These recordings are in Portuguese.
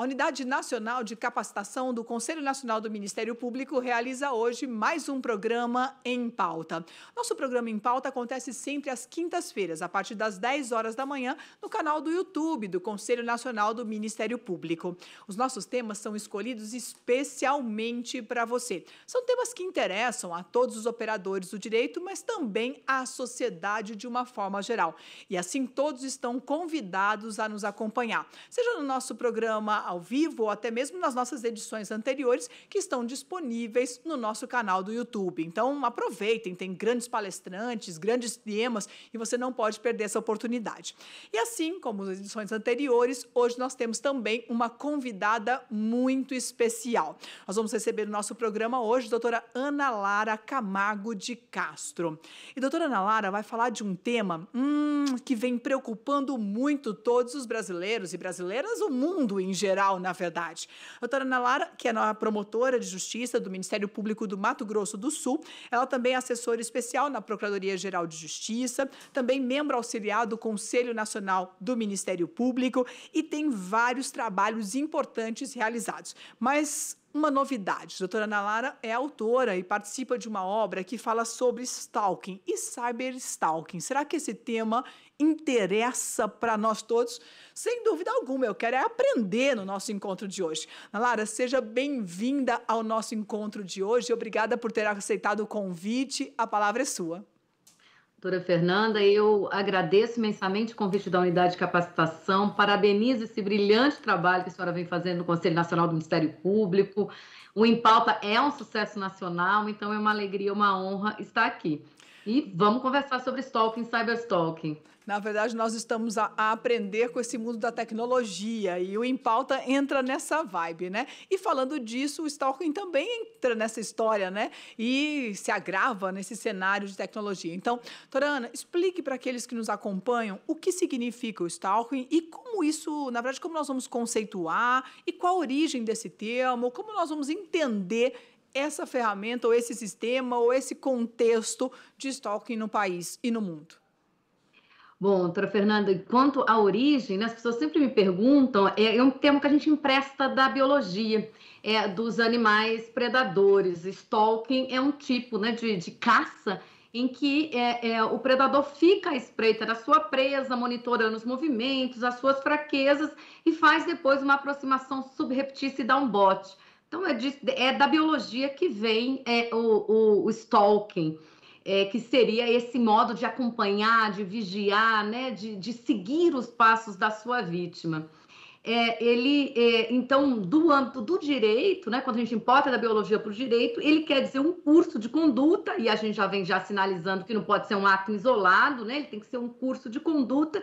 A Unidade Nacional de Capacitação do Conselho Nacional do Ministério Público realiza hoje mais um programa em pauta. Nosso programa em pauta acontece sempre às quintas-feiras, a partir das 10 horas da manhã, no canal do YouTube do Conselho Nacional do Ministério Público. Os nossos temas são escolhidos especialmente para você. São temas que interessam a todos os operadores do direito, mas também à sociedade de uma forma geral. E assim todos estão convidados a nos acompanhar, seja no nosso programa ao vivo ou até mesmo nas nossas edições anteriores que estão disponíveis no nosso canal do YouTube. Então, aproveitem, tem grandes palestrantes, grandes temas e você não pode perder essa oportunidade. E assim como nas edições anteriores, hoje nós temos também uma convidada muito especial. Nós vamos receber no nosso programa hoje a doutora Ana Lara Camargo de Castro. E a doutora Ana Lara vai falar de um tema hum, que vem preocupando muito todos os brasileiros e brasileiras, o mundo em geral geral, na verdade. A doutora Ana Lara, que é a promotora de justiça do Ministério Público do Mato Grosso do Sul, ela também é assessora especial na Procuradoria-Geral de Justiça, também membro auxiliar do Conselho Nacional do Ministério Público e tem vários trabalhos importantes realizados. Mas uma novidade. A doutora Ana Lara é autora e participa de uma obra que fala sobre stalking e cyberstalking. Será que esse tema interessa para nós todos? Sem dúvida alguma, eu quero é aprender no nosso encontro de hoje. Ana Lara, seja bem-vinda ao nosso encontro de hoje. Obrigada por ter aceitado o convite. A palavra é sua doutora Fernanda. Eu agradeço imensamente o convite da Unidade de Capacitação, parabenizo esse brilhante trabalho que a senhora vem fazendo no Conselho Nacional do Ministério Público. O Impalpa é um sucesso nacional, então é uma alegria, uma honra estar aqui. E vamos conversar sobre stalking, cyberstalking. Na verdade, nós estamos a, a, aprender com esse mundo da tecnologia e o impalta entra nessa vibe, né? E falando disso, o stalking também entra nessa história, né? E se agrava nesse cenário de tecnologia. Então, Torana, explique para aqueles que nos acompanham o que significa o stalking e como isso, na verdade, como nós vamos conceituar e qual a origem desse termo, como nós vamos entender essa ferramenta ou esse sistema ou esse contexto de stalking no país e no mundo? Bom, doutora Fernanda, quanto à origem, né, as pessoas sempre me perguntam, é, é um termo que a gente empresta da biologia, é, dos animais predadores. Stalking é um tipo né, de, de caça em que é, é, o predador fica à espreita da sua presa, monitorando os movimentos, as suas fraquezas e faz depois uma aproximação subreptícia e dá um bote. Então, é, de, é da biologia que vem é, o, o, o stalking é, que seria esse modo de acompanhar, de vigiar, né, de, de seguir os passos da sua vítima. É, ele, é, então, do âmbito do direito, né, quando a gente importa da biologia para o direito, ele quer dizer um curso de conduta, e a gente já vem já sinalizando que não pode ser um ato isolado, né, ele tem que ser um curso de conduta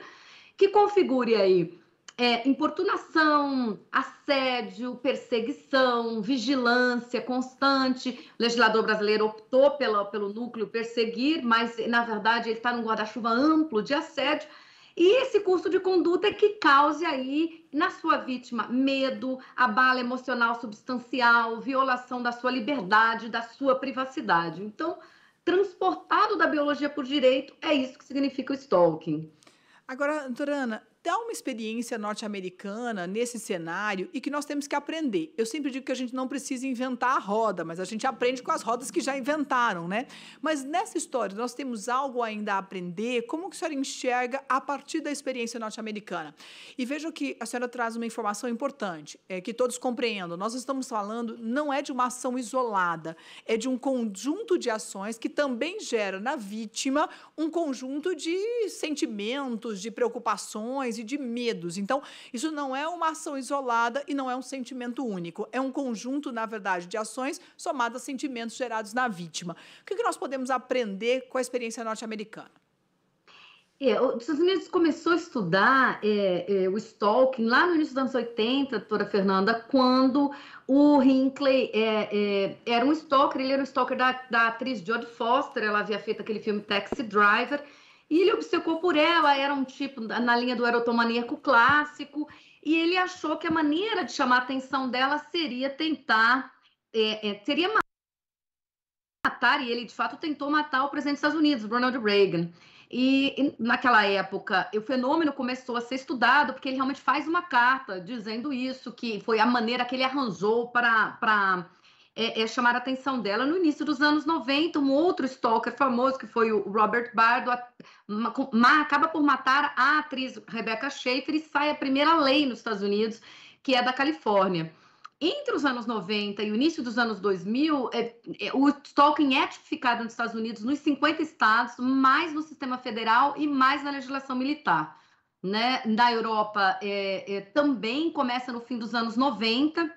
que configure aí é, importunação, assédio, perseguição, vigilância constante. O legislador brasileiro optou pela, pelo núcleo perseguir, mas, na verdade, ele está num guarda-chuva amplo de assédio. E esse curso de conduta é que cause aí na sua vítima medo, abala emocional substancial, violação da sua liberdade, da sua privacidade. Então, transportado da biologia por direito, é isso que significa o stalking. Agora, doutora dá uma experiência norte-americana nesse cenário e que nós temos que aprender. Eu sempre digo que a gente não precisa inventar a roda, mas a gente aprende com as rodas que já inventaram, né? Mas nessa história, nós temos algo ainda a aprender. Como que a senhora enxerga a partir da experiência norte-americana? E veja que a senhora traz uma informação importante, é, que todos compreendam. Nós estamos falando não é de uma ação isolada, é de um conjunto de ações que também gera na vítima um conjunto de sentimentos, de preocupações emoções e de medos. Então, isso não é uma ação isolada e não é um sentimento único. É um conjunto, na verdade, de ações somadas a sentimentos gerados na vítima. O que, que nós podemos aprender com a experiência norte-americana? É, os Estados Unidos começou a estudar é, é, o stalking lá no início dos anos 80, doutora Fernanda, quando o Hinckley é, é, era um stalker, ele era um stalker da, da atriz Jodie Foster, ela havia feito aquele filme Taxi Driver, e ele obcecou por ela, era um tipo na linha do erotomaníaco clássico, e ele achou que a maneira de chamar a atenção dela seria tentar, é, é, seria matar, e ele de fato tentou matar o presidente dos Estados Unidos, Ronald Reagan. E, naquela época, o fenômeno começou a ser estudado, porque ele realmente faz uma carta dizendo isso, que foi a maneira que ele arranjou para é, é, chamar a atenção dela no início dos anos 90. Um outro stalker famoso, que foi o Robert Bardo, a, ma, acaba por matar a atriz Rebecca Schaefer e sai a primeira lei nos Estados Unidos, que é da Califórnia. Entre os anos 90 e o início dos anos 2000, é, é, o stalking é tipificado nos Estados Unidos nos 50 estados, mais no sistema federal e mais na legislação militar. Né? Na Europa, é, é também começa no fim dos anos 90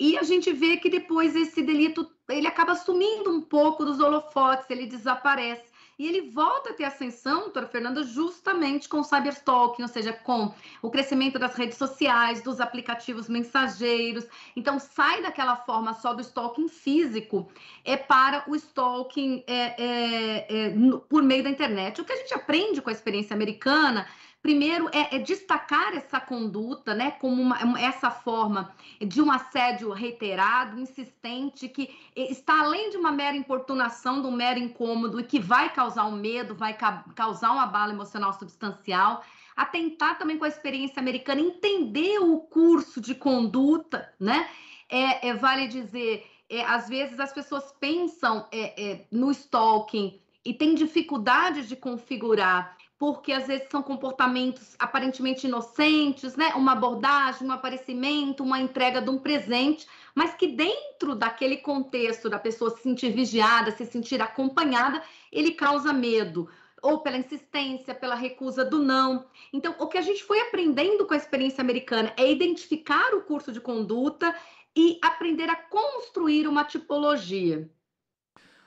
e a gente vê que depois esse delito ele acaba sumindo um pouco dos holofotes, ele desaparece. E ele volta a ter ascensão, doutora Fernanda, justamente com o cyberstalking, ou seja, com o crescimento das redes sociais, dos aplicativos mensageiros. Então, sai daquela forma só do stalking físico é para o stalking é, é, é, por meio da internet. O que a gente aprende com a experiência americana Primeiro é, é destacar essa conduta, né, como uma, é essa forma de um assédio reiterado, insistente, que está além de uma mera importunação, de um mero incômodo e que vai causar um medo, vai ca causar um abalo emocional substancial atentar também com a experiência americana, entender o curso de conduta, né? É, é vale dizer, é, às vezes as pessoas pensam é, é no stalking e têm dificuldades de configurar porque às vezes são comportamentos aparentemente inocentes, né? Uma abordagem, um aparecimento, uma entrega de um presente, mas que dentro daquele contexto da pessoa se sentir vigiada, se sentir acompanhada, ele causa medo ou pela insistência, pela recusa do não. Então, o que a gente foi aprendendo com a experiência americana é identificar o curso de conduta e aprender a construir uma tipologia.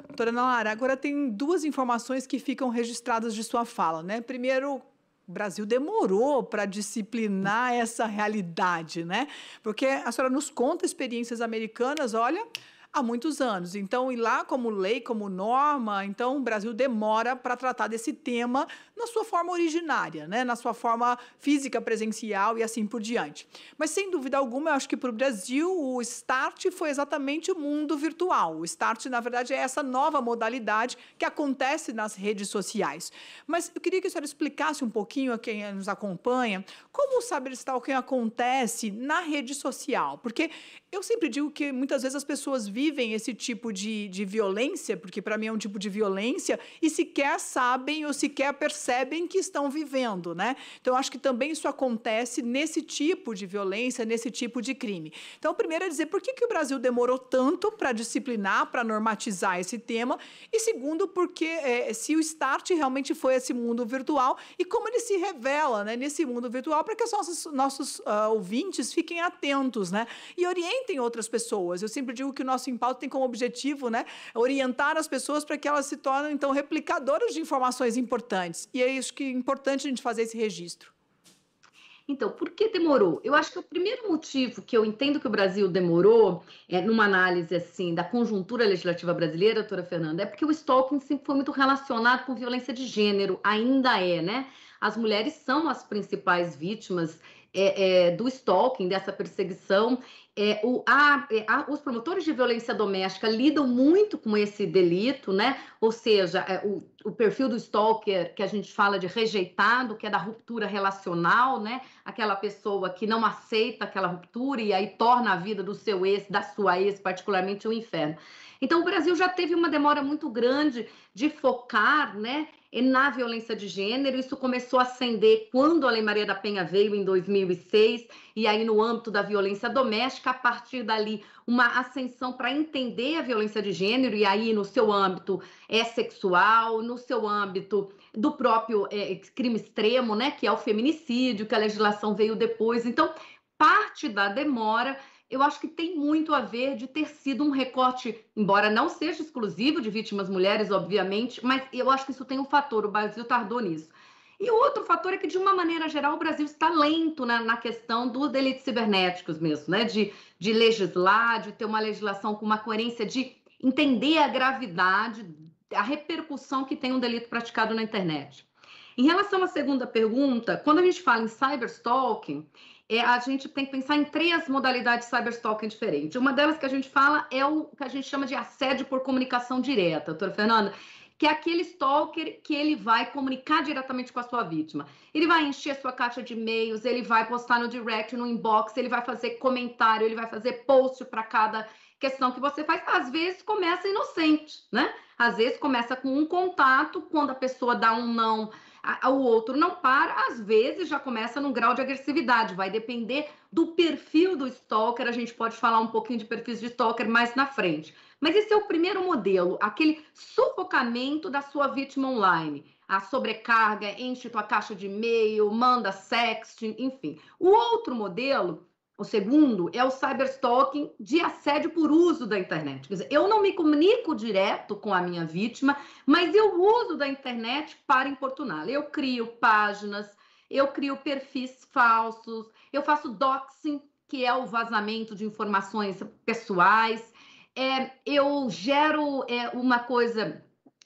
Doutora Lara, agora tem duas informações que ficam registradas de sua fala, né? Primeiro, o Brasil demorou para disciplinar essa realidade, né? Porque a senhora nos conta experiências americanas, olha, há muitos anos. Então, e lá como lei, como norma, então o Brasil demora para tratar desse tema na sua forma originária, né? na sua forma física, presencial e assim por diante. Mas, sem dúvida alguma, eu acho que para o Brasil o start foi exatamente o mundo virtual. O start, na verdade, é essa nova modalidade que acontece nas redes sociais. Mas eu queria que a senhora explicasse um pouquinho a quem nos acompanha como o saber acontece na rede social. Porque eu sempre digo que muitas vezes as pessoas vivem vivem esse tipo de, de violência, porque para mim é um tipo de violência, e sequer sabem ou sequer percebem que estão vivendo, né? Então, acho que também isso acontece nesse tipo de violência, nesse tipo de crime. Então, primeiro é dizer por que, que o Brasil demorou tanto para disciplinar, para normatizar esse tema, e segundo, porque é, se o start realmente foi esse mundo virtual e como ele se revela né, nesse mundo virtual para que os nossos, nossos uh, ah, ouvintes fiquem atentos né, e orientem outras pessoas. Eu sempre digo que o nosso em Pauta tem como objetivo né, orientar as pessoas para que elas se tornem, então, replicadoras de informações importantes. E é isso que é importante a gente fazer esse registro. Então, por que demorou? Eu acho que o primeiro motivo que eu entendo que o Brasil demorou, é, numa análise assim da conjuntura legislativa brasileira, doutora Fernanda, é porque o stalking sempre foi muito relacionado com violência de gênero, ainda é, né? As mulheres são as principais vítimas é, é, do stalking, dessa perseguição, é, o, a, é, a, os promotores de violência doméstica lidam muito com esse delito, né? Ou seja, é, o, o, perfil do stalker que a gente fala de rejeitado, que é da ruptura relacional, né? Aquela pessoa que não aceita aquela ruptura e aí torna a vida do seu ex, da sua ex, particularmente, um inferno. Então, o Brasil já teve uma demora muito grande de focar, né? na violência de gênero, isso começou a acender quando a Lei Maria da Penha veio em 2000 2006, e aí no âmbito da violência doméstica, a partir dali, uma ascensão para entender a violência de gênero, e aí no seu âmbito é sexual, no seu âmbito do próprio é, crime extremo, né, que é o feminicídio, que a legislação veio depois. Então, parte da demora eu acho que tem muito a ver de ter sido um recorte, embora não seja exclusivo de vítimas mulheres, obviamente, mas eu acho que isso tem um fator, o Brasil tardou nisso. E outro fator é que, de uma maneira geral, o Brasil está lento na, na questão dos delitos cibernéticos mesmo, né? De, de legislar, de ter uma legislação com uma coerência, de entender a gravidade, a repercussão que tem um delito praticado na internet. Em relação à segunda pergunta, quando a gente fala em cyberstalking, é, a gente tem que pensar em três modalidades de cyberstalking diferentes. Uma delas que a gente fala é o que a gente chama de assédio por comunicação direta, doutora Fernanda que é aquele stalker que ele vai comunicar diretamente com a sua vítima. Ele vai encher a sua caixa de e-mails, ele vai postar no direct, no inbox, ele vai fazer comentário, ele vai fazer post para cada questão que você faz. Às vezes começa inocente, né? Às vezes começa com um contato, quando a pessoa dá um não, o outro não para, às vezes já começa num grau de agressividade. Vai depender do perfil do stalker, a gente pode falar um pouquinho de perfis de stalker mais na frente. Mas esse é o primeiro modelo, aquele sufocamento da sua vítima online. A sobrecarga, enche tua caixa de e-mail, manda sexting, enfim. O outro modelo, o segundo, é o cyberstalking de assédio por uso da internet. Quer dizer, eu não me comunico direto com a minha vítima, mas eu uso da internet para importuná-la. Eu crio páginas, eu crio perfis falsos, eu faço doxing, que é o vazamento de informações pessoais é, eu gero é, uma coisa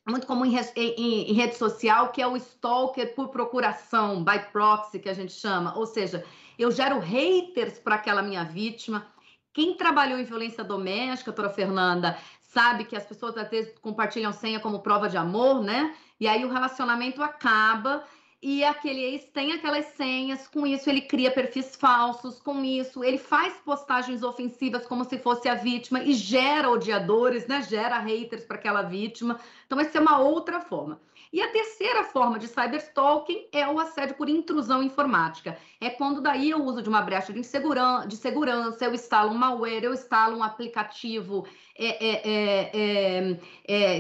muito comum em, em, em, rede social, que é o stalker por procuração, by proxy, que a gente chama. Ou seja, eu gero haters para aquela minha vítima. Quem trabalhou em violência doméstica, doutora Fernanda, sabe que as pessoas às vezes compartilham senha como prova de amor, né? E aí o relacionamento acaba e aquele ex tem aquelas senhas, com isso ele cria perfis falsos, com isso ele faz postagens ofensivas como se fosse a vítima e gera odiadores, né? Gera haters para aquela vítima. Então essa é uma outra forma. E a terceira forma de cyberstalking é o assédio por intrusão informática. É quando daí eu uso de uma brecha de, insegurança, de segurança, eu instalo um malware, eu instalo um aplicativo é, é, é, é,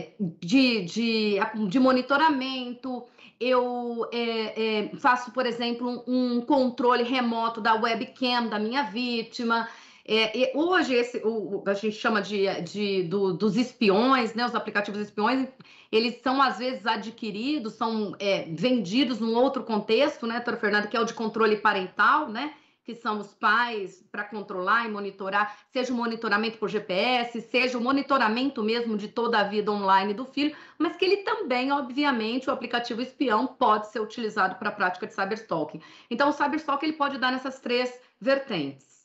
é de, de, de monitoramento, eu é, é, faço, por exemplo, um, controle remoto da webcam da minha vítima. É, hoje esse, o, a gente chama de, de do, dos espiões, né? Os aplicativos espiões, eles são às vezes adquiridos, são é, vendidos num outro contexto, né, Toro Fernando, que é o de controle parental, né? que são os pais, para controlar e monitorar, seja o monitoramento por GPS, seja o monitoramento mesmo de toda a vida online do filho, mas que ele também, obviamente, o aplicativo espião pode ser utilizado para a prática de cyberstalking. Então, o cyberstalking ele pode dar nessas três vertentes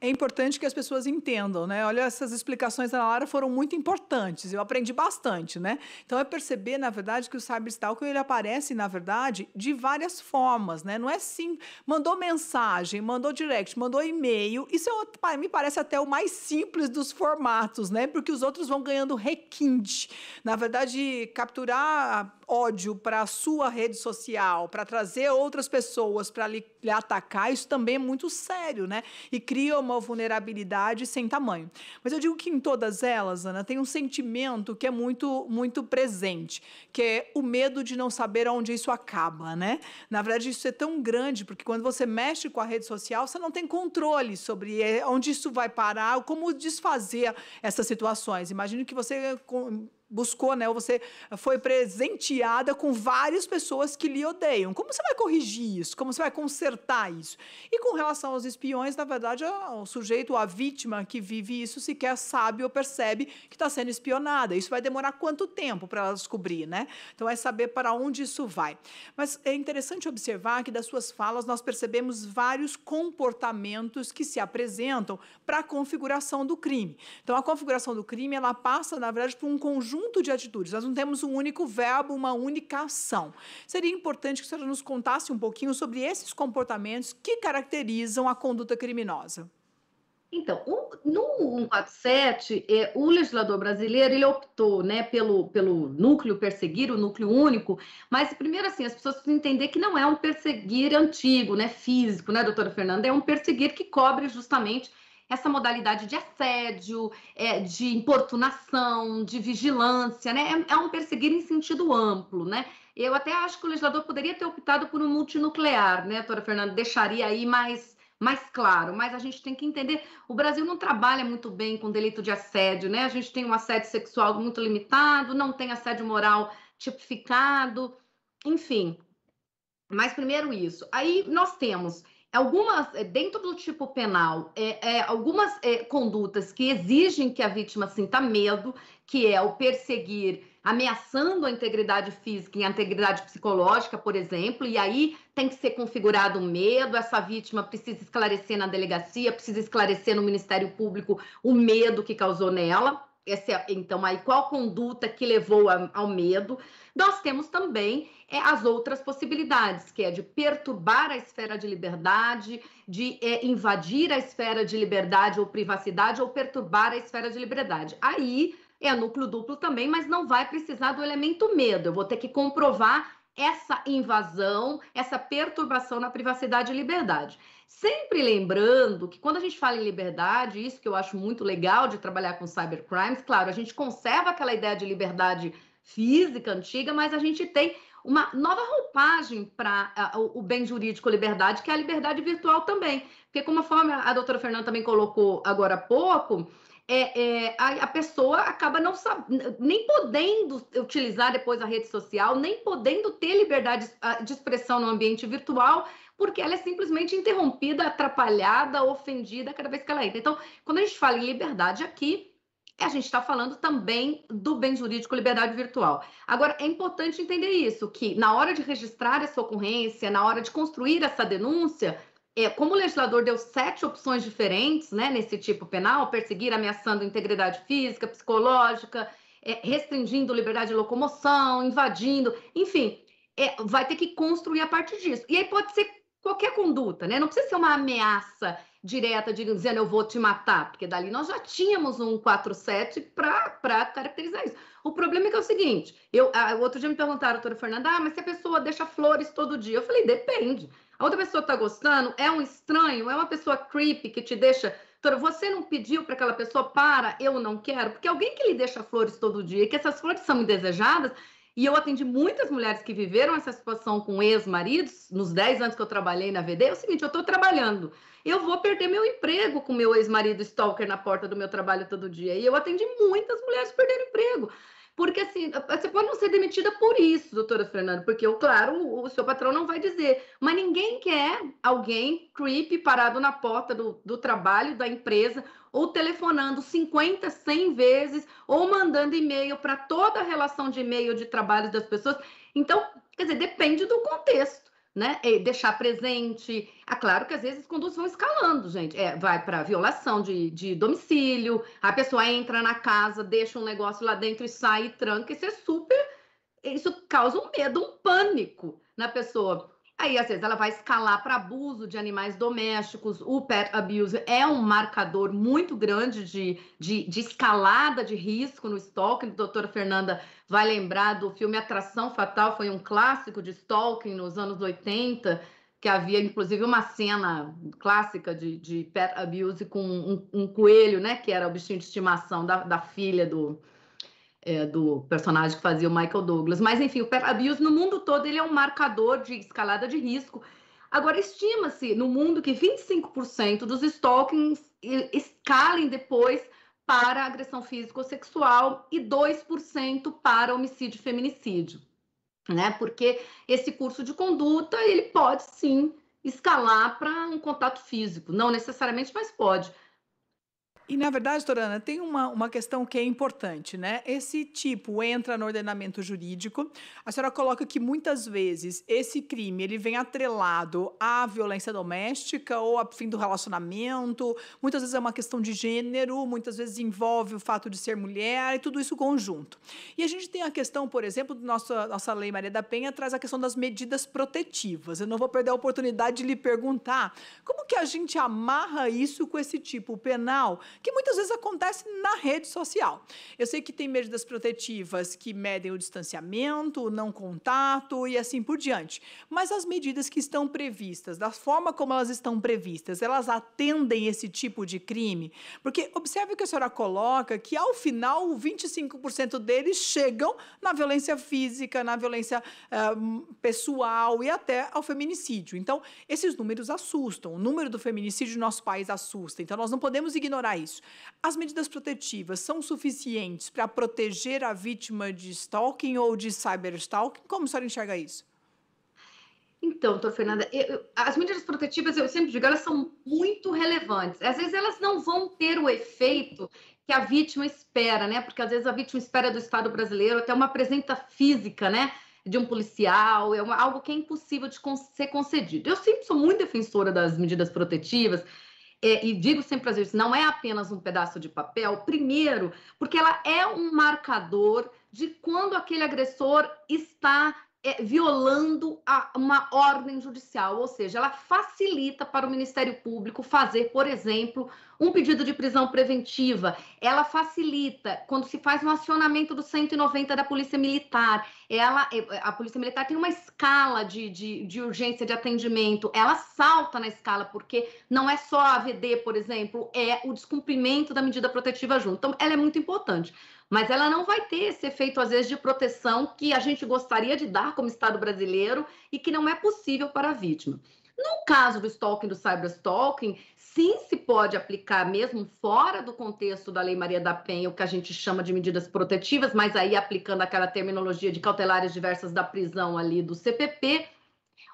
é importante que as pessoas entendam, né? Olha, essas explicações da Lara foram muito importantes, eu aprendi bastante, né? Então, é perceber, na verdade, que o cyberstalker, ele aparece, na verdade, de várias formas, né? Não é sim, mandou mensagem, mandou direct, mandou e-mail, isso é outro, me parece até o mais simples dos formatos, né? Porque os outros vão ganhando requinte. Na verdade, capturar ódio para a sua rede social, para trazer outras pessoas para lhe, lhe, atacar, isso também é muito sério, né? E cria uma vulnerabilidade sem tamanho. Mas eu digo que em todas elas, Ana, tem um sentimento que é muito, muito presente, que é o medo de não saber onde isso acaba, né? Na verdade, isso é tão grande, porque quando você mexe com a rede social, você não tem controle sobre eh, onde isso vai parar, como desfazer essas situações. Imagino que você buscou, né? Ou você foi presenteada com várias pessoas que lhe odeiam. Como você vai corrigir isso? Como você vai consertar isso? E com relação aos espiões, na verdade, o é sujeito, a vítima que vive isso, sequer sabe ou percebe que está sendo espionada. Isso vai demorar quanto tempo para ela descobrir, né? Então é saber para onde isso vai. Mas é interessante observar que das suas falas nós percebemos vários comportamentos que se apresentam para a configuração do crime. Então a configuração do crime ela passa, na verdade, por um conjunto conjunto de atitudes. Nós não temos um único verbo, uma única ação. Seria importante que a senhora nos contasse um pouquinho sobre esses comportamentos que caracterizam a conduta criminosa. Então, no 147, é, o legislador brasileiro ele optou né, pelo, pelo núcleo perseguir, o núcleo único, mas primeiro assim, as pessoas precisam entender que não é um perseguir antigo, né, físico, né, doutora Fernanda? É um perseguir que cobre justamente essa modalidade de assédio, é, de importunação, de vigilância, né? É, é, um perseguir em sentido amplo, né? Eu até acho que o legislador poderia ter optado por um multinuclear, né, doutora Fernanda? Deixaria aí mais mais claro, mas a gente tem que entender, o Brasil não trabalha muito bem com delito de assédio, né? A gente tem um assédio sexual muito limitado, não tem assédio moral tipificado, enfim. Mas primeiro isso. Aí nós temos algumas eh, dentro do tipo penal é, é algumas é, condutas que exigem que a vítima sinta medo que é o perseguir ameaçando a integridade física e a integridade psicológica por exemplo e aí tem que ser configurado o medo essa vítima precisa esclarecer na delegacia precisa esclarecer no Ministério Público o medo que causou nela é, então, aí qual conduta que levou a, ao medo? Nós temos também é, as outras possibilidades, que é de perturbar a esfera de liberdade, de é, invadir a esfera de liberdade ou privacidade, ou perturbar a esfera de liberdade. Aí é núcleo duplo também, mas não vai precisar do elemento medo. Eu vou ter que comprovar essa invasão, essa perturbação na privacidade e liberdade. Sempre lembrando que quando a gente fala em liberdade, isso que eu acho muito legal de trabalhar com cybercrimes, claro, a gente conserva aquela ideia de liberdade física antiga, mas a gente tem uma nova roupagem para uh, o bem jurídico liberdade, que é a liberdade virtual também. Porque, como a, forma, a doutora Fernanda também colocou agora há pouco, é, é, a, a, pessoa acaba não nem podendo utilizar depois a rede social, nem podendo ter liberdade ah, de expressão no ambiente virtual, porque ela é simplesmente interrompida, atrapalhada, ofendida cada vez que ela entra. Então, quando a gente fala em liberdade aqui, a gente está falando também do bem jurídico liberdade virtual. Agora, é importante entender isso, que na hora de registrar essa ocorrência, na hora de construir essa denúncia, é, como o legislador deu sete opções diferentes né, nesse tipo penal, perseguir ameaçando integridade física, psicológica, é, restringindo liberdade de locomoção, invadindo, enfim, é, vai ter que construir a partir disso. E aí pode ser qualquer conduta, né? Não precisa ser uma ameaça direta de dizendo eu vou te matar, porque dali nós já tínhamos um 47 para caracterizar isso. O problema é que é o seguinte, eu, a, outro dia me perguntaram, doutora Fernanda, ah, mas se a pessoa deixa flores todo dia, eu falei, depende. A outra pessoa está gostando é um estranho, é uma pessoa creepy que te deixa. você não pediu para aquela pessoa para, eu não quero, porque alguém que lhe deixa flores todo dia, que essas flores são indesejadas, e eu atendi muitas mulheres que viveram essa situação com ex-maridos, nos 10 anos que eu trabalhei na VD, é o seguinte, eu estou trabalhando, eu vou perder meu emprego com meu ex-marido stalker na porta do meu trabalho todo dia. E eu atendi muitas mulheres perdendo emprego. Porque assim, você pode não ser demitida por isso, doutora Fernanda, porque, eu, claro, o seu patrão não vai dizer. Mas ninguém quer alguém creep parado na porta do, do trabalho da empresa, ou telefonando 50, 100 vezes, ou mandando e-mail para toda a relação de e-mail de trabalho das pessoas. Então, quer dizer, depende do contexto né? E deixar presente. É claro que às vezes condutas vão escalando, gente. É, vai para violação de, de domicílio, a pessoa entra na casa, deixa um negócio lá dentro e sai e tranca. Isso é super. Isso causa um medo, um pânico na pessoa. Aí, às vezes, ela vai escalar para abuso de animais domésticos. O pet abuse é um marcador muito grande de, de, de escalada de risco no stalking. A doutora Fernanda vai lembrar do filme Atração Fatal, foi um clássico de stalking nos anos 80, que havia, inclusive, uma cena clássica de, de pet abuse com um, um coelho, né? Que era o bichinho de estimação da, da filha do, é, do personagem que fazia o Michael Douglas. Mas, enfim, o pet Abuse no mundo todo ele é um marcador de escalada de risco. Agora, estima-se no mundo que 25% dos stalkings escalem depois para agressão física ou sexual e 2% para homicídio e feminicídio. Né? Porque esse curso de conduta ele pode sim escalar para um contato físico, não necessariamente, mas pode. E, na verdade, Torana, tem uma, uma questão que é importante, né? Esse tipo entra no ordenamento jurídico. A senhora coloca que muitas vezes esse crime ele vem atrelado à violência doméstica ou ao fim do relacionamento. Muitas vezes é uma questão de gênero, muitas vezes envolve o fato de ser mulher e tudo isso conjunto. E a gente tem a questão, por exemplo, do nossa, nossa Lei Maria da Penha traz a questão das medidas protetivas. Eu não vou perder a oportunidade de lhe perguntar como que a gente amarra isso com esse tipo penal que muitas vezes acontece na rede social. Eu sei que tem medidas protetivas que medem o distanciamento, o não contato e assim por diante. Mas as medidas que estão previstas, da forma como elas estão previstas, elas atendem esse tipo de crime? Porque observe que a senhora coloca que ao final 25% deles chegam na violência física, na violência uh, pessoal e até ao feminicídio. Então, esses números assustam. O número do feminicídio no nosso país assusta. Então, nós não podemos ignorar isso isso. As medidas protetivas são suficientes para proteger a vítima de stalking ou de cyberstalking? Como a senhora enxerga isso? Então, doutora Fernanda, eu, as medidas protetivas, eu sempre digo, elas são muito relevantes. Às vezes elas não vão ter o efeito que a vítima espera, né? Porque às vezes a vítima espera do Estado brasileiro até uma presença física, né? De um policial, é uma, algo que é impossível de con ser concedido. Eu sempre sou muito defensora das medidas protetivas, é, e digo sempre às vezes, não é apenas um pedaço de papel, primeiro, porque ela é um marcador de quando aquele agressor está é, violando a, uma ordem judicial, ou seja, ela facilita para o Ministério Público fazer, por exemplo, um pedido de prisão preventiva, ela facilita quando se faz um acionamento do 190 da Polícia Militar, ela, é, a Polícia Militar tem uma escala de, de, de urgência de atendimento, ela salta na escala, porque não é só a AVD, por exemplo, é o descumprimento da medida protetiva junto. Então, ela é muito importante mas ela não vai ter esse efeito, às vezes, de proteção que a gente gostaria de dar como Estado brasileiro e que não é possível para a vítima. No caso do stalking, do cyberstalking, sim se pode aplicar mesmo fora do contexto da Lei Maria da Penha, o que a gente chama de medidas protetivas, mas aí aplicando aquela terminologia de cautelares diversas da prisão ali do CPP,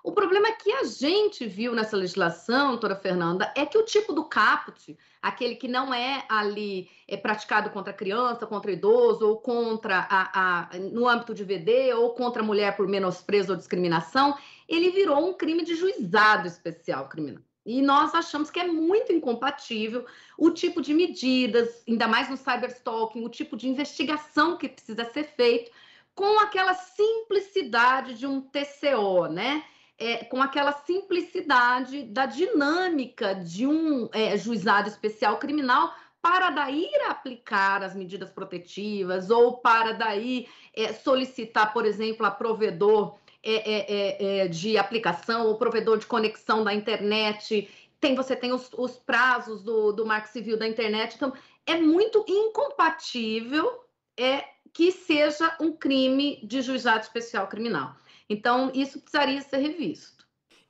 o problema é que a gente viu nessa legislação, doutora Fernanda, é que o tipo do caput, aquele que não é ali é praticado contra criança, contra idoso, ou contra a, a, no âmbito de VD, ou contra mulher por menosprezo ou discriminação, ele virou um crime de juizado especial criminal. E nós achamos que é muito incompatível o tipo de medidas, ainda mais no cyberstalking, o tipo de investigação que precisa ser feito, com aquela simplicidade de um TCO, né? é, com aquela simplicidade da dinâmica de um é, juizado especial criminal para daí aplicar as medidas protetivas ou para daí é, solicitar, por exemplo, a provedor é, é, é, de aplicação ou provedor de conexão da internet. Tem, você tem os, os prazos do, do Marco Civil da internet. Então, é muito incompatível é, que seja um crime de juizado especial criminal. Então, isso precisaria ser revisto.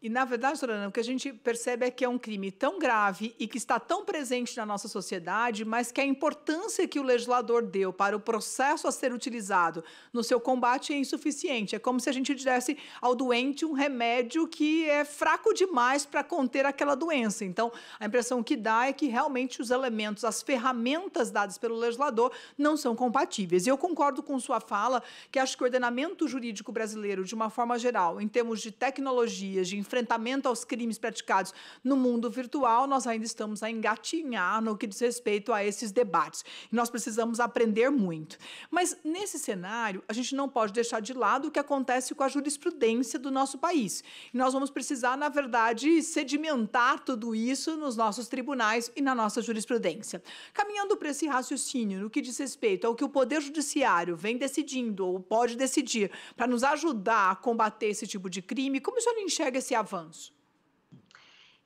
E, na verdade, Sorana, o que a gente percebe é que é um crime tão grave e que está tão presente na nossa sociedade, mas que a importância que o legislador deu para o processo a ser utilizado no seu combate é insuficiente. É como se a gente desse ao doente um remédio que é fraco demais para conter aquela doença. Então, a impressão que dá é que realmente os elementos, as ferramentas dadas pelo legislador não são compatíveis. E eu concordo com sua fala que acho que o ordenamento jurídico brasileiro, de uma forma geral, em termos de tecnologias, de infraestrutura, enfrentamento aos crimes praticados no mundo virtual, nós ainda estamos a engatinhar no que diz respeito a esses debates. nós precisamos aprender muito. Mas nesse cenário, a gente não pode deixar de lado o que acontece com a jurisprudência do nosso país. nós vamos precisar, na verdade, sedimentar tudo isso nos nossos tribunais e na nossa jurisprudência. Caminhando para esse raciocínio, no que diz respeito ao que o Poder Judiciário vem decidindo ou pode decidir para nos ajudar a combater esse tipo de crime, como o senhor enxerga esse avanço? avanço?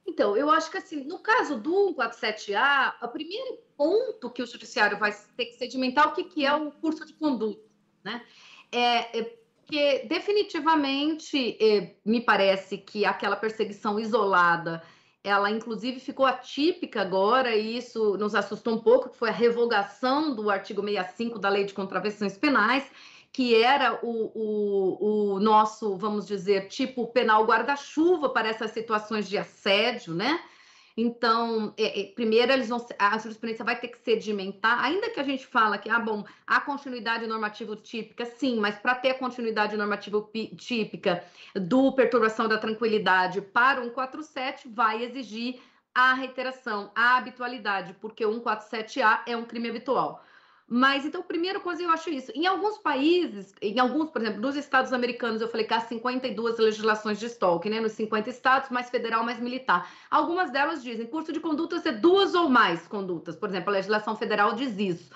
Então, eu acho que assim, no caso do 147A, o primeiro ponto que o judiciário vai ter que sedimentar é o que, que é o curso de conduta, né? É, é porque definitivamente é, me parece que aquela perseguição isolada, ela inclusive ficou atípica agora e isso nos assustou um pouco, que foi a revogação do artigo 65 da Lei de Contravenções Penais que era o, o, o nosso, vamos dizer, tipo penal guarda-chuva para essas situações de assédio, né? Então, é, é, primeiro eles vão, a jurisprudência vai ter que sedimentar, ainda que a gente fala que, ah, bom, há continuidade normativa típica, sim, mas para ter a continuidade normativa típica do perturbação da tranquilidade para o 147, vai exigir a reiteração, a habitualidade, porque o 147A é um crime habitual. Mas então, primeira coisa eu acho isso. Em alguns países, em alguns, por exemplo, nos estados americanos, eu falei que há 52 legislações de estoque, né? Nos 50 estados, mais federal, mais militar. Algumas delas dizem curso de condutas é duas ou mais condutas. Por exemplo, a legislação federal diz isso.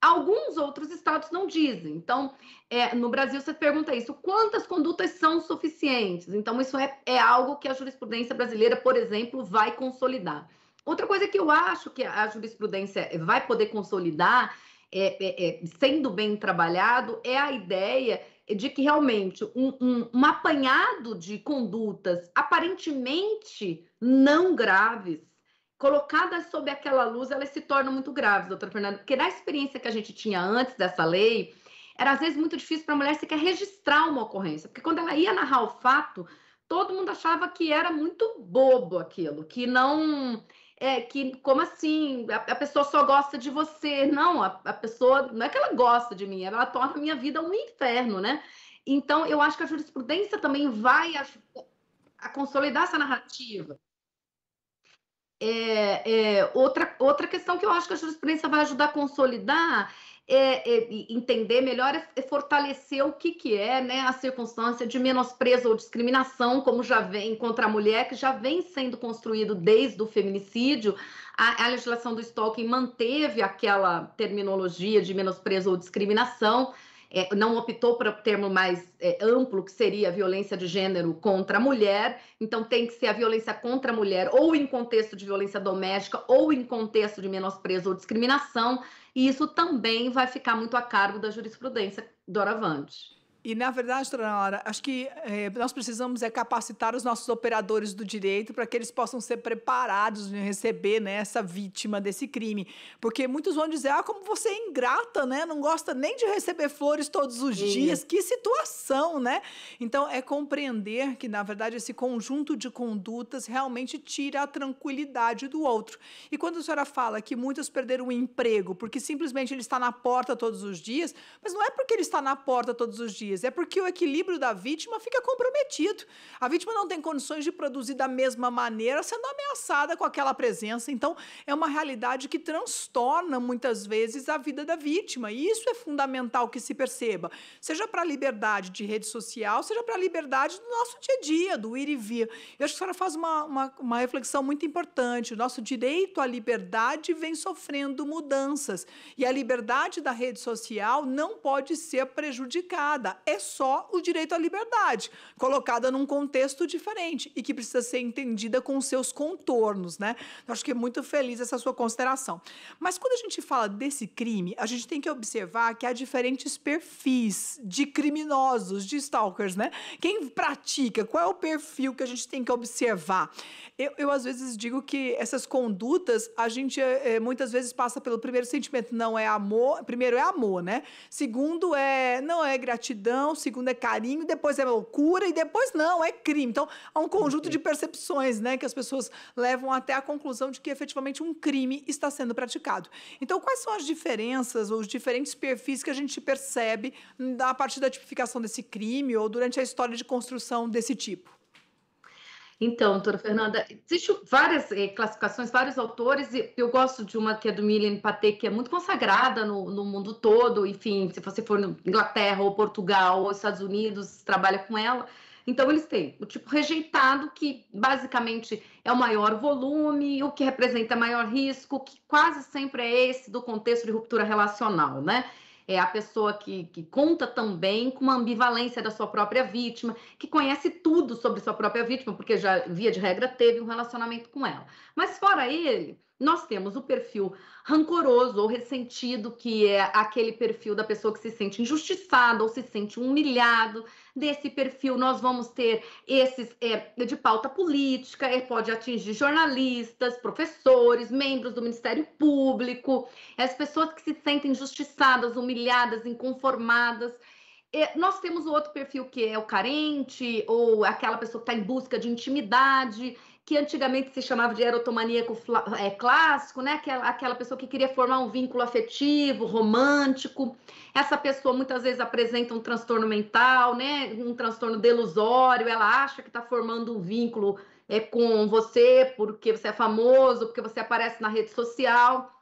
Alguns outros estados não dizem. Então, é, no Brasil, você pergunta isso: quantas condutas são suficientes? Então, isso é, é algo que a jurisprudência brasileira, por exemplo, vai consolidar. Outra coisa que eu acho que a jurisprudência vai poder consolidar é, é, é, sendo bem trabalhado é a ideia de que realmente um, um, um apanhado de condutas aparentemente não graves colocadas sob aquela luz, elas se tornam muito graves, doutora Fernanda, porque na experiência que a gente tinha antes dessa lei, era às vezes muito difícil para a mulher sequer registrar uma ocorrência, porque quando ela ia narrar o fato, todo mundo achava que era muito bobo aquilo, que não é, que como assim a, a, pessoa só gosta de você? Não, a, a pessoa não é que ela gosta de mim, ela torna a minha vida um inferno, né? Então eu acho que a jurisprudência também vai a, a consolidar essa narrativa. É, é, outra, outra questão que eu acho que a jurisprudência vai ajudar a consolidar é, é, entender melhor é, é, fortalecer o que, que é né, a circunstância de menosprezo ou discriminação, como já vem contra a mulher, que já vem sendo construído desde o feminicídio. A, a legislação do stalking manteve aquela terminologia de menosprezo ou discriminação, é, não optou para o termo mais é, amplo, que seria a violência de gênero contra a mulher, então tem que ser a violência contra a mulher, ou em contexto de violência doméstica, ou em contexto de menosprezo ou discriminação. E isso também vai ficar muito a cargo da jurisprudência doravante. E, na verdade, Nora, acho que é, nós precisamos é capacitar os nossos operadores do direito para que eles possam ser preparados em receber né, essa vítima desse crime. Porque muitos vão dizer, ah, como você é ingrata, né? Não gosta nem de receber flores todos os Sim. dias. Que situação, né? Então, é compreender que, na verdade, esse conjunto de condutas realmente tira a tranquilidade do outro. E quando a senhora fala que muitos perderam o emprego porque simplesmente ele está na porta todos os dias, mas não é porque ele está na porta todos os dias, diz, é porque o equilíbrio da vítima fica comprometido. A vítima não tem condições de produzir da mesma maneira, sendo ameaçada com aquela presença. Então, é uma realidade que transtorna muitas vezes a vida da vítima. E isso é fundamental que se perceba, seja para a liberdade de rede social, seja para a liberdade do nosso dia a dia, do ir e vir. Eu acho que a senhora faz uma, uma, uma reflexão muito importante. O nosso direito à liberdade vem sofrendo mudanças. E a liberdade da rede social não pode ser prejudicada é só o direito à liberdade, colocada num contexto diferente e que precisa ser entendida com seus contornos, né? Eu acho que é muito feliz essa sua consideração. Mas quando a gente fala desse crime, a gente tem que observar que há diferentes perfis de criminosos, de stalkers, né? Quem pratica, qual é o perfil que a gente tem que observar? Eu, eu às vezes digo que essas condutas, a gente é, muitas vezes passa pelo primeiro sentimento, não é amor, primeiro é amor, né? Segundo é, não é gratidão, paixão, segundo é carinho, depois é loucura e depois não, é crime. Então, há um conjunto de percepções, né, que as pessoas levam até a conclusão de que efetivamente um crime está sendo praticado. Então, quais são as diferenças ou os diferentes perfis que a gente percebe hum, a partir da tipificação desse crime ou durante a história de construção desse tipo? Então, doutora Fernanda, existem várias eh, classificações, vários autores, e eu gosto de uma que é do Milen Paté, que é muito consagrada no, no, mundo todo, enfim, se você for na Inglaterra ou Portugal ou Estados Unidos, trabalha com ela. Então, eles têm o tipo rejeitado, que basicamente é o maior volume, o que representa maior risco, que quase sempre é esse do contexto de ruptura relacional, né? é a pessoa que, que conta também com uma ambivalência da sua própria vítima, que conhece tudo sobre sua própria vítima, porque já, via de regra, teve um relacionamento com ela. Mas fora ele, nós temos o perfil rancoroso ou ressentido, que é aquele perfil da pessoa que se sente injustiçada ou se sente humilhado. Desse perfil, nós vamos ter esses é, de pauta política, é, pode atingir jornalistas, professores, membros do Ministério Público, as pessoas que se sentem injustiçadas, humilhadas, inconformadas é, nós temos o outro perfil que é o carente, ou aquela pessoa que está em busca de intimidade, que antigamente se chamava de erotomaníaco é, clássico, né? Aquela, aquela pessoa que queria formar um vínculo afetivo, romântico. Essa pessoa muitas vezes apresenta um transtorno mental, né? Um transtorno delusório, ela acha que está formando um vínculo é, com você porque você é famoso, porque você aparece na rede social.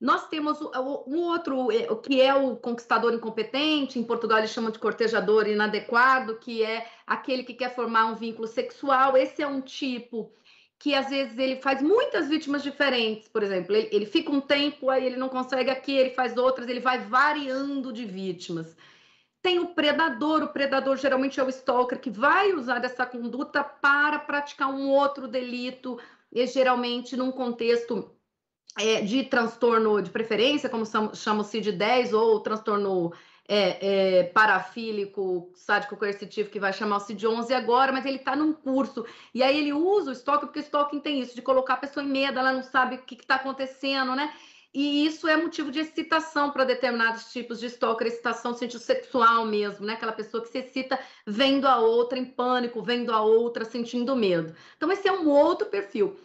Nós temos é um outro, é, que é o conquistador incompetente, em Portugal eles chamam de cortejador inadequado, que é aquele que quer formar um vínculo sexual. Esse é um tipo que às vezes ele faz muitas vítimas diferentes, por exemplo, ele, ele fica um tempo, aí ele não consegue aqui, ele faz outras, ele vai variando de vítimas. Tem o predador, o predador geralmente é o stalker que vai usar essa conduta para praticar um outro delito, e geralmente num contexto é, de transtorno de preferência, como chama o CID-10, ou transtorno é, é, parafílico, sádico coercitivo, que vai chamar o CID-11 agora, mas ele está num curso. E aí ele usa o estoque, porque o estoque tem isso, de colocar a pessoa em medo, ela não sabe o que está acontecendo, né? E isso é motivo de excitação para determinados tipos de estoque, excitação sentido sexual mesmo, né? Aquela pessoa que se excita vendo a outra em pânico, vendo a outra sentindo medo. Então, esse é um outro perfil.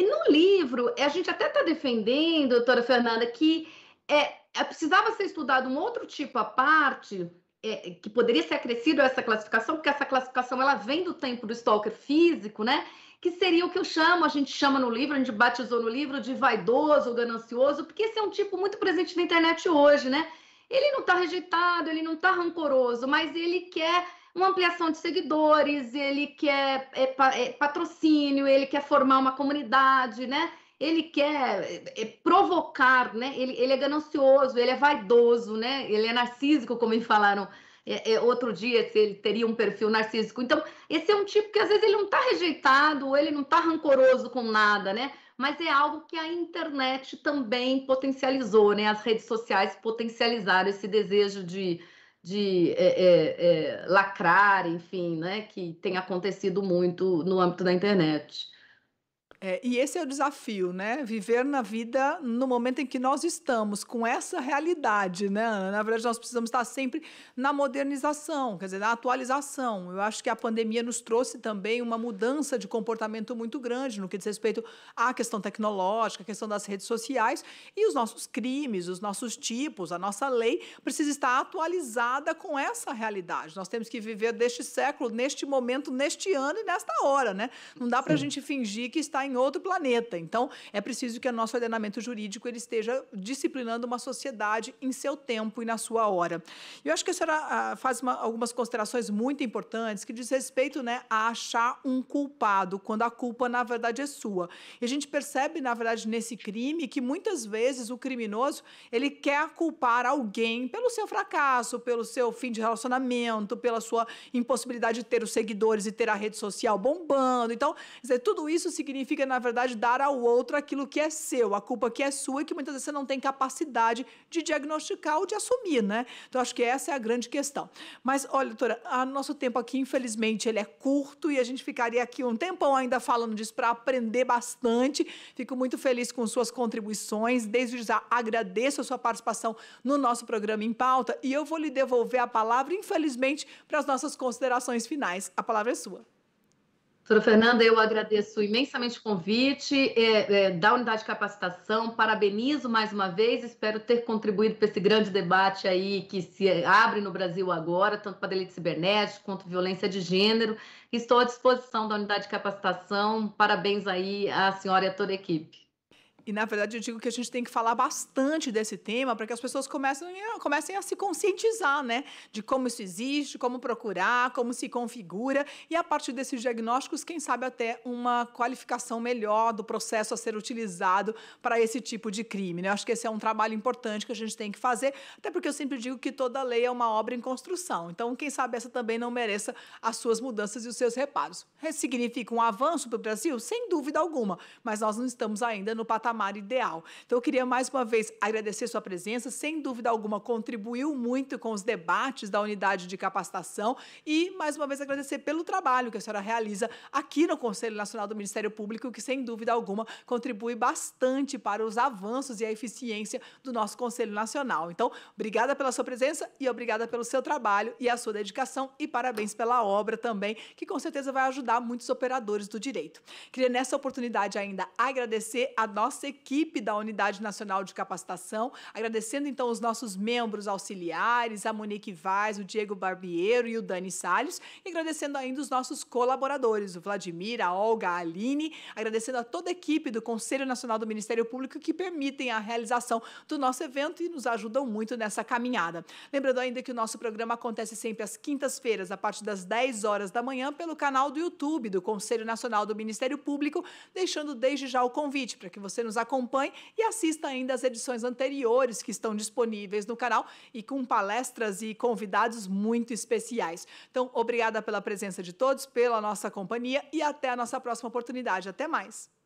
E no livro, a gente até está defendendo, doutora Fernanda, que é, é, precisava ser estudado um outro tipo à parte, é, que poderia ser acrescido a essa classificação, porque essa classificação ela vem do tempo do stalker físico, né? Que seria o que eu chamo, a gente chama no livro, a gente batizou no livro de vaidoso, ganancioso, porque esse é um tipo muito presente na internet hoje, né? Ele não está rejeitado, ele não está rancoroso, mas ele quer uma ampliação de seguidores, ele quer é, é, patrocínio, ele quer formar uma comunidade, né? Ele quer é, é, provocar, né? Ele, ele é ganancioso, ele é vaidoso, né? Ele é narcísico, como me falaram é, é, outro dia, se ele teria um perfil narcísico. Então, esse é um tipo que às vezes ele não está rejeitado, ou ele não está rancoroso com nada, né? Mas é algo que a internet também potencializou, né? As redes sociais potencializaram esse desejo de de é, é, é, lacrar, enfim, né, que tem acontecido muito no âmbito da internet. É, e esse é o desafio, né? Viver na vida no momento em que nós estamos, com essa realidade, né? Na verdade, nós precisamos estar sempre na modernização, quer dizer, na atualização. Eu acho que a pandemia nos trouxe também uma mudança de comportamento muito grande no que diz respeito à questão tecnológica, à questão das redes sociais e os nossos crimes, os nossos tipos, a nossa lei precisa estar atualizada com essa realidade. Nós temos que viver deste século, neste momento, neste ano e nesta hora, né? Não dá para a gente fingir que está em em outro planeta. Então, é preciso que o nosso ordenamento jurídico ele esteja disciplinando uma sociedade em seu tempo e na sua hora. Eu acho que a senhora ah, faz uma, algumas considerações muito importantes que diz respeito né, a achar um culpado, quando a culpa, na verdade, é sua. E a gente percebe, na verdade, nesse crime, que muitas vezes o criminoso ele quer culpar alguém pelo seu fracasso, pelo seu fim de relacionamento, pela sua impossibilidade de ter os seguidores e ter a rede social bombando. Então, dizer, tudo isso significa significa, na verdade, dar ao outro aquilo que é seu, a culpa que é sua e que muitas vezes você não tem capacidade de diagnosticar ou de assumir, né? Então, acho que essa é a grande questão. Mas, olha, doutora, nosso tempo aqui, infelizmente, ele é curto e a gente ficaria aqui um tempão ainda falando disso para aprender bastante. Fico muito feliz com suas contribuições. Desde já agradeço a sua participação no nosso programa em pauta e eu vou lhe devolver a palavra, infelizmente, para as nossas considerações finais. A palavra é sua. Doutora Fernanda, eu agradeço imensamente o convite é, é, da unidade de capacitação, parabenizo mais uma vez, espero ter contribuído para esse grande debate aí que se abre no Brasil agora, tanto para delito cibernético quanto violência de gênero. Estou à disposição da unidade de capacitação, parabéns aí à senhora e a toda a equipe. E, na verdade, eu digo que a gente tem que falar bastante desse tema para que as pessoas comecem a, comecem a se conscientizar, né? De como isso existe, como procurar, como se configura. E, a partir desses diagnósticos, quem sabe até uma qualificação melhor do processo a ser utilizado para esse tipo de crime, né? Eu acho que esse é um trabalho importante que a gente tem que fazer, até porque eu sempre digo que toda lei é uma obra em construção. Então, quem sabe essa também não mereça as suas mudanças e os seus reparos. Significa um avanço para o Brasil? Sem dúvida alguma, mas nós não estamos ainda no patamar patamar ideal. Então, eu queria mais uma vez agradecer sua presença, sem dúvida alguma, contribuiu muito com os debates da unidade de capacitação e, mais uma vez, agradecer pelo trabalho que a senhora realiza aqui no Conselho Nacional do Ministério Público, que, sem dúvida alguma, contribui bastante para os avanços e a eficiência do nosso Conselho Nacional. Então, obrigada pela sua presença e obrigada pelo seu trabalho e a sua dedicação e parabéns pela obra também, que com certeza vai ajudar muitos operadores do direito. Queria, nessa oportunidade ainda, agradecer a nossa nossa equipe da Unidade Nacional de Capacitação, agradecendo então os nossos membros auxiliares, a Monique Vaz, o Diego Barbiero e o Dani Salles, e agradecendo ainda os nossos colaboradores, o Vladimir, a Olga, a Aline, agradecendo a toda a equipe do Conselho Nacional do Ministério Público que permitem a realização do nosso evento e nos ajudam muito nessa caminhada. Lembrando ainda que o nosso programa acontece sempre às quintas-feiras, a partir das 10 horas da manhã, pelo canal do YouTube do Conselho Nacional do Ministério Público, deixando desde já o convite para que você nos nos acompanhe e assista ainda as edições anteriores que estão disponíveis no canal e com palestras e convidados muito especiais. Então, obrigada pela presença de todos, pela nossa companhia e até a nossa próxima oportunidade. Até mais!